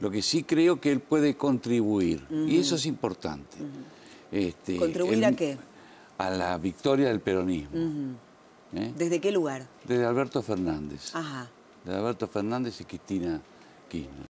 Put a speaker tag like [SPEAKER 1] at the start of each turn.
[SPEAKER 1] Lo
[SPEAKER 2] que sí creo que él puede contribuir, y eso es importante. Este, ¿Contribuir a qué? A la victoria del peronismo. ¿Eh?
[SPEAKER 1] ¿Desde qué
[SPEAKER 3] lugar?
[SPEAKER 4] Desde Alberto Fernández. Ajá. De Alberto Fernández y Cristina Kirchner.